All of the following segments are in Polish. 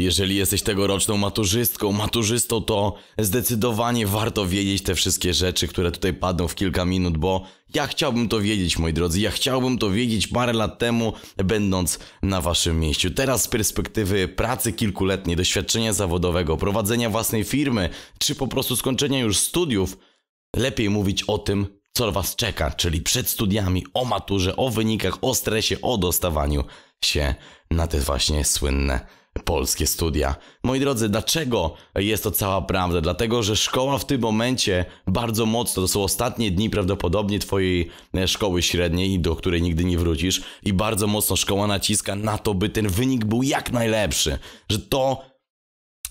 Jeżeli jesteś tegoroczną maturzystką, maturzystą, to zdecydowanie warto wiedzieć te wszystkie rzeczy, które tutaj padną w kilka minut, bo ja chciałbym to wiedzieć, moi drodzy. Ja chciałbym to wiedzieć parę lat temu, będąc na waszym miejscu. Teraz z perspektywy pracy kilkuletniej, doświadczenia zawodowego, prowadzenia własnej firmy, czy po prostu skończenia już studiów, lepiej mówić o tym, co was czeka, czyli przed studiami, o maturze, o wynikach, o stresie, o dostawaniu się na te właśnie słynne polskie studia. Moi drodzy, dlaczego jest to cała prawda? Dlatego, że szkoła w tym momencie bardzo mocno, to są ostatnie dni prawdopodobnie twojej e, szkoły średniej, do której nigdy nie wrócisz i bardzo mocno szkoła naciska na to, by ten wynik był jak najlepszy. Że to,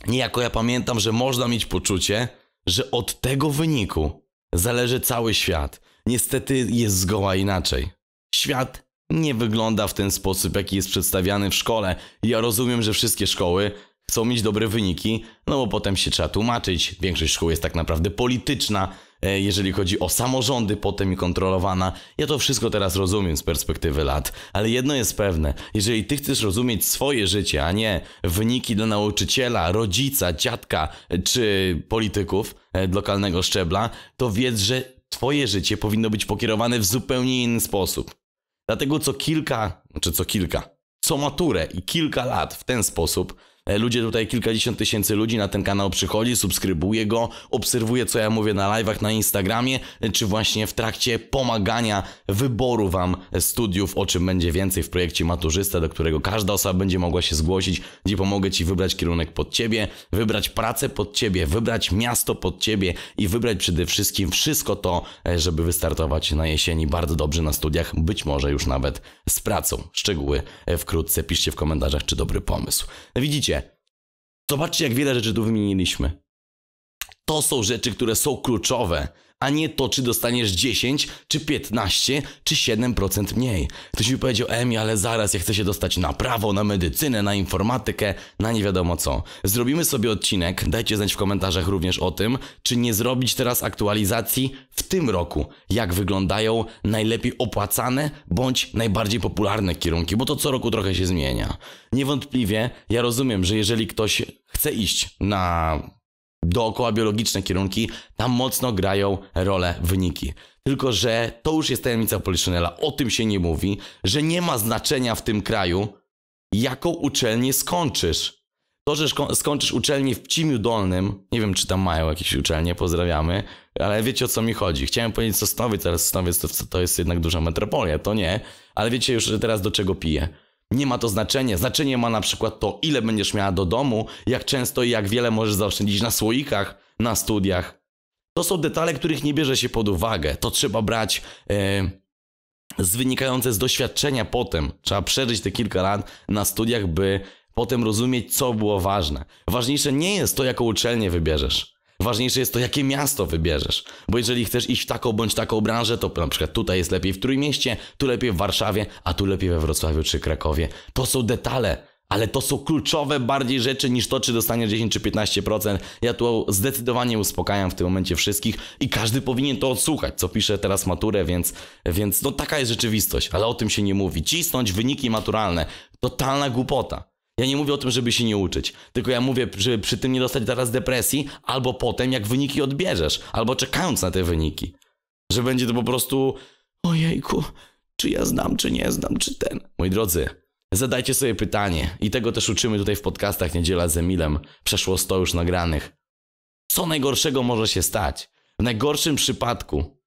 niejako ja pamiętam, że można mieć poczucie, że od tego wyniku zależy cały świat. Niestety jest zgoła inaczej. Świat nie wygląda w ten sposób, jaki jest przedstawiany w szkole. Ja rozumiem, że wszystkie szkoły chcą mieć dobre wyniki, no bo potem się trzeba tłumaczyć. Większość szkół jest tak naprawdę polityczna, e, jeżeli chodzi o samorządy potem i kontrolowana. Ja to wszystko teraz rozumiem z perspektywy lat, ale jedno jest pewne, jeżeli ty chcesz rozumieć swoje życie, a nie wyniki dla nauczyciela, rodzica, dziadka e, czy polityków e, lokalnego szczebla, to wiedz, że twoje życie powinno być pokierowane w zupełnie inny sposób. Dlatego co kilka, czy znaczy co kilka, co maturę i kilka lat w ten sposób E, ludzie tutaj, kilkadziesiąt tysięcy ludzi na ten kanał przychodzi, subskrybuje go, obserwuje co ja mówię na live'ach na Instagramie, e, czy właśnie w trakcie pomagania wyboru Wam studiów, o czym będzie więcej w projekcie Maturzysta, do którego każda osoba będzie mogła się zgłosić, gdzie pomogę Ci wybrać kierunek pod Ciebie, wybrać pracę pod Ciebie, wybrać miasto pod Ciebie i wybrać przede wszystkim wszystko to, e, żeby wystartować na jesieni bardzo dobrze na studiach, być może już nawet z pracą. Szczegóły wkrótce piszcie w komentarzach, czy dobry pomysł. Widzicie, Zobaczcie, jak wiele rzeczy tu wymieniliśmy. To są rzeczy, które są kluczowe, a nie to, czy dostaniesz 10, czy 15, czy 7% mniej. Ktoś mi powiedział, Emi, ale zaraz, ja chcę się dostać na prawo, na medycynę, na informatykę, na nie wiadomo co. Zrobimy sobie odcinek, dajcie znać w komentarzach również o tym, czy nie zrobić teraz aktualizacji w tym roku, jak wyglądają najlepiej opłacane bądź najbardziej popularne kierunki, bo to co roku trochę się zmienia. Niewątpliwie ja rozumiem, że jeżeli ktoś chce iść na dookoła biologiczne kierunki, tam mocno grają rolę wyniki. Tylko, że to już jest tajemnica Poliszynela, o tym się nie mówi, że nie ma znaczenia w tym kraju, jaką uczelnię skończysz. To, że skończysz uczelnię w Cimiu Dolnym, nie wiem, czy tam mają jakieś uczelnie, pozdrawiamy, ale wiecie o co mi chodzi. Chciałem powiedzieć Sosnowiec, ale Sosnowiec to, to jest jednak duża metropolia, to nie, ale wiecie już teraz do czego piję. Nie ma to znaczenia. Znaczenie ma na przykład to, ile będziesz miała do domu, jak często i jak wiele możesz zaoszczędzić na słoikach, na studiach. To są detale, których nie bierze się pod uwagę. To trzeba brać yy, z wynikające z doświadczenia potem. Trzeba przeżyć te kilka lat na studiach, by potem rozumieć, co było ważne. Ważniejsze nie jest to, jaką uczelnię wybierzesz. Ważniejsze jest to, jakie miasto wybierzesz. Bo jeżeli chcesz iść w taką bądź taką branżę, to na przykład tutaj jest lepiej w Trójmieście, tu lepiej w Warszawie, a tu lepiej we Wrocławiu czy Krakowie. To są detale. Ale to są kluczowe bardziej rzeczy niż to, czy dostaniesz 10 czy 15%. Ja tu zdecydowanie uspokajam w tym momencie wszystkich i każdy powinien to odsłuchać, co pisze teraz maturę, więc, więc no taka jest rzeczywistość, ale o tym się nie mówi. Cisnąć wyniki maturalne. Totalna głupota. Ja nie mówię o tym, żeby się nie uczyć, tylko ja mówię, żeby przy tym nie dostać teraz depresji, albo potem, jak wyniki odbierzesz, albo czekając na te wyniki. Że będzie to po prostu, ojejku, czy ja znam, czy nie znam, czy ten. Moi drodzy, zadajcie sobie pytanie i tego też uczymy tutaj w podcastach Niedziela z Emilem. Przeszło 100 już nagranych. Co najgorszego może się stać? W najgorszym przypadku,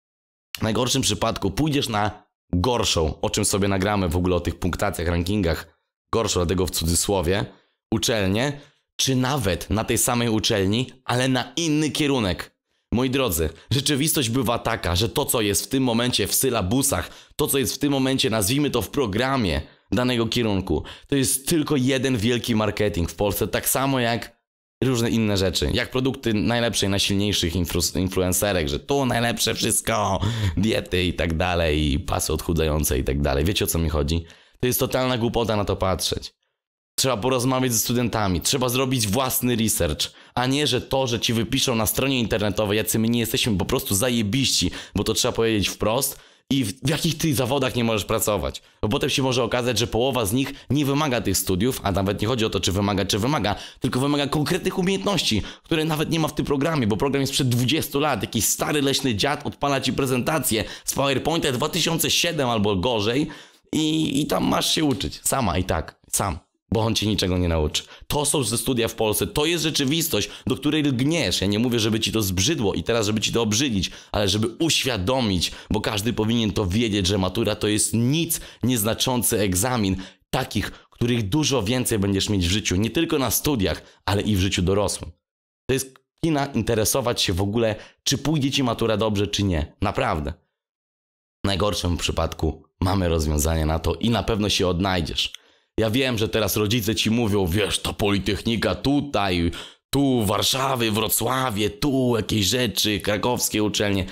w najgorszym przypadku pójdziesz na gorszą, o czym sobie nagramy w ogóle o tych punktacjach, rankingach, gorsze, dlatego w cudzysłowie, uczelnie, czy nawet na tej samej uczelni, ale na inny kierunek. Moi drodzy, rzeczywistość bywa taka, że to, co jest w tym momencie w sylabusach, to, co jest w tym momencie, nazwijmy to w programie danego kierunku, to jest tylko jeden wielki marketing w Polsce, tak samo jak różne inne rzeczy, jak produkty najlepszej, najsilniejszych influ influencerek, że to najlepsze wszystko, diety i tak dalej, pasy odchudzające i tak dalej. Wiecie o co mi chodzi? To jest totalna głupota na to patrzeć. Trzeba porozmawiać ze studentami, trzeba zrobić własny research, a nie, że to, że ci wypiszą na stronie internetowej, jacy my nie jesteśmy po prostu zajebiści, bo to trzeba powiedzieć wprost, i w, w, jakich ty zawodach nie możesz pracować. Bo potem się może okazać, że połowa z nich nie wymaga tych studiów, a nawet nie chodzi o to, czy wymaga, czy wymaga, tylko wymaga konkretnych umiejętności, które nawet nie ma w tym programie, bo program jest przed 20 lat. Jakiś stary leśny dziad odpala ci prezentację z PowerPointa 2007 albo gorzej, i, i tam masz się uczyć. Sama i tak, sam bo on cię niczego nie nauczy. To są ze studia w Polsce, to jest rzeczywistość, do której lgniesz. Ja nie mówię, żeby ci to zbrzydło i teraz, żeby ci to obrzydzić, ale żeby uświadomić, bo każdy powinien to wiedzieć, że matura to jest nic nieznaczący egzamin takich, których dużo więcej będziesz mieć w życiu, nie tylko na studiach, ale i w życiu dorosłym. To jest kina interesować się w ogóle, czy pójdzie ci matura dobrze, czy nie. Naprawdę. W najgorszym przypadku Mamy rozwiązanie na to i na pewno się odnajdziesz. Ja wiem, że teraz rodzice ci mówią, wiesz, ta Politechnika tutaj, tu Warszawy, Wrocławie, tu jakieś rzeczy, krakowskie uczelnie.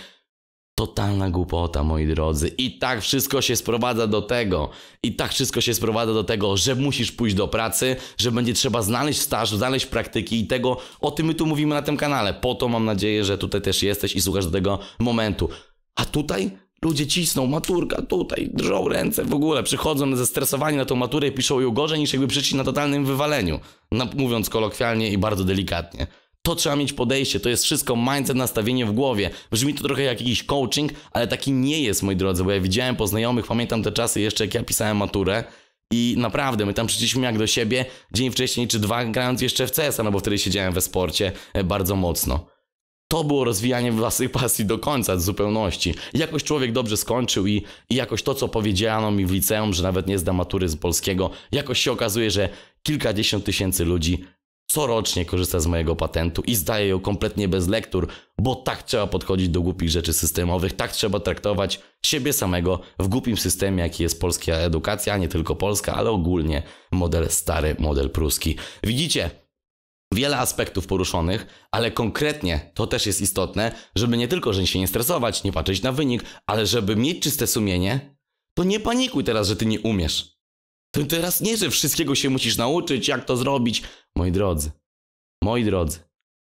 Totalna głupota, moi drodzy. I tak wszystko się sprowadza do tego. I tak wszystko się sprowadza do tego, że musisz pójść do pracy, że będzie trzeba znaleźć staż, znaleźć praktyki i tego, o tym my tu mówimy na tym kanale. Po to mam nadzieję, że tutaj też jesteś i słuchasz do tego momentu. A tutaj Ludzie cisną, maturka tutaj, drżą ręce, w ogóle przychodzą zestresowani na tą maturę i piszą ją gorzej niż jakby przyszli na totalnym wywaleniu, mówiąc kolokwialnie i bardzo delikatnie. To trzeba mieć podejście, to jest wszystko mindset, nastawienie w głowie. Brzmi to trochę jak jakiś coaching, ale taki nie jest, moi drodzy, bo ja widziałem po znajomych, pamiętam te czasy jeszcze, jak ja pisałem maturę, i naprawdę, my tam przyszliśmy jak do siebie dzień wcześniej czy dwa, grając jeszcze w CS, no bo wtedy siedziałem we sporcie e, bardzo mocno to było rozwijanie własnej pasji do końca, z zupełności. jakoś człowiek dobrze skończył i, i jakoś to, co powiedziano mi w liceum, że nawet nie zda matury z polskiego, jakoś się okazuje, że kilkadziesiąt tysięcy ludzi corocznie korzysta z mojego patentu i zdaje ją kompletnie bez lektur, bo tak trzeba podchodzić do głupich rzeczy systemowych, tak trzeba traktować siebie samego w głupim systemie, jaki jest polska edukacja, nie tylko polska, ale ogólnie model stary, model pruski. Widzicie, wiele aspektów poruszonych, ale konkretnie to też jest istotne, żeby nie tylko że się nie stresować, nie patrzeć na wynik, ale żeby mieć czyste sumienie, to nie panikuj teraz, że ty nie umiesz. To teraz nie, że wszystkiego się musisz nauczyć, jak to zrobić. Moi drodzy, moi drodzy,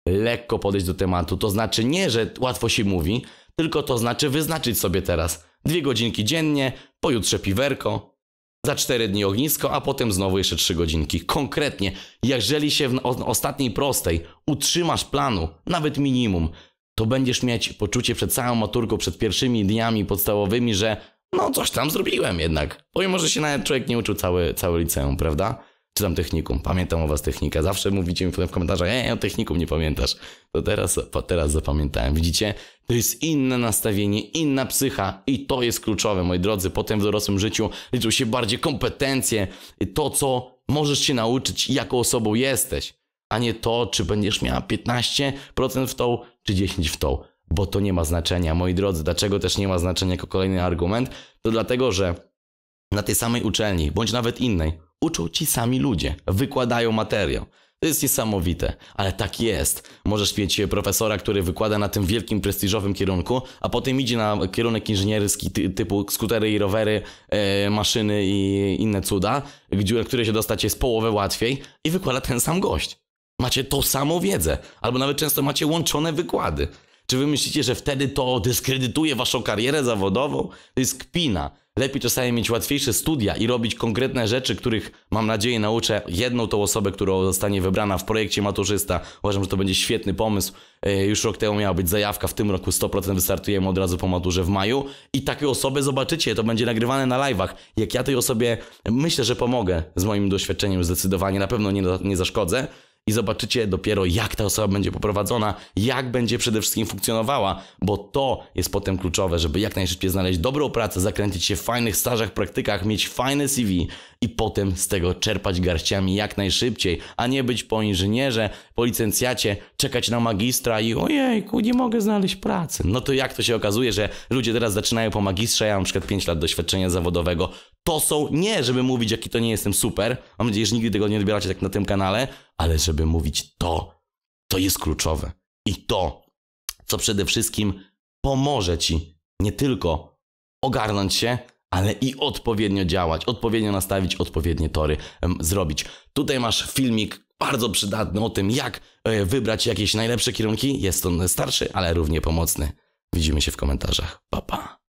lekko podejść do tematu. To znaczy nie, że łatwo się mówi, tylko to znaczy wyznaczyć sobie teraz dwie godzinki dziennie, pojutrze piwerko, za 4 dni ognisko, a potem znowu jeszcze 3 godzinki. Konkretnie, jeżeli się w ostatniej prostej utrzymasz planu, nawet minimum, to będziesz mieć poczucie przed całą maturką, przed pierwszymi dniami podstawowymi, że no coś tam zrobiłem jednak. i może się nawet człowiek nie uczył całe, całe liceum, prawda? czy tam technikum. Pamiętam o was technika. Zawsze mówicie mi potem w komentarzach, e, o technikum nie pamiętasz. To teraz, teraz zapamiętałem. Widzicie? To jest inne nastawienie, inna psycha i to jest kluczowe, moi drodzy. Potem w dorosłym życiu liczą się bardziej kompetencje, to co możesz się nauczyć, jaką osobą jesteś, a nie to, czy będziesz miała 15% w tą, czy 10 w tą, bo to nie ma znaczenia, moi drodzy. Dlaczego też nie ma znaczenia jako kolejny argument? To dlatego, że na tej samej uczelni, bądź nawet innej, uczą ci sami ludzie, wykładają materiał. To jest niesamowite, ale tak jest. Możesz mieć profesora, który wykłada na tym wielkim, prestiżowym kierunku, a potem idzie na kierunek inżynierski typu skutery i rowery, e, maszyny i inne cuda, gdzie, które się dostać jest połowę łatwiej i wykłada ten sam gość. Macie tą samą wiedzę, albo nawet często macie łączone wykłady. Czy wy myślicie, że wtedy to dyskredytuje waszą karierę zawodową? To jest kpina. Lepiej czasami mieć łatwiejsze studia i robić konkretne rzeczy, których mam nadzieję nauczę jedną tą osobę, która zostanie wybrana w projekcie maturzysta. Uważam, że to będzie świetny pomysł. E, już rok temu miała być zajawka, w tym roku 100% wystartujemy od razu po maturze w maju i takie osoby zobaczycie, to będzie nagrywane na live'ach. Jak ja tej osobie myślę, że pomogę z moim doświadczeniem zdecydowanie, na pewno nie, nie zaszkodzę i zobaczycie dopiero, jak ta osoba będzie poprowadzona, jak będzie przede wszystkim funkcjonowała, bo to jest potem kluczowe, żeby jak najszybciej znaleźć dobrą pracę, zakręcić się w fajnych stażach, praktykach, mieć fajne CV i potem z tego czerpać garściami jak najszybciej, a nie być po inżynierze, po licencjacie, czekać na magistra i ojejku, nie mogę znaleźć pracy. No to jak to się okazuje, że ludzie teraz zaczynają po magistrze, ja mam na przykład 5 lat doświadczenia zawodowego, to są nie, żeby mówić, jaki to nie jestem super, mam nadzieję, że nigdy tego nie odbieracie tak na tym kanale, ale żeby mówić to, to jest kluczowe. I to, co przede wszystkim pomoże ci nie tylko ogarnąć się, ale i odpowiednio działać, odpowiednio nastawić, odpowiednie tory em, zrobić. Tutaj masz filmik bardzo przydatny o tym, jak e, wybrać jakieś najlepsze kierunki. Jest on starszy, ale równie pomocny. Widzimy się w komentarzach. Pa, pa.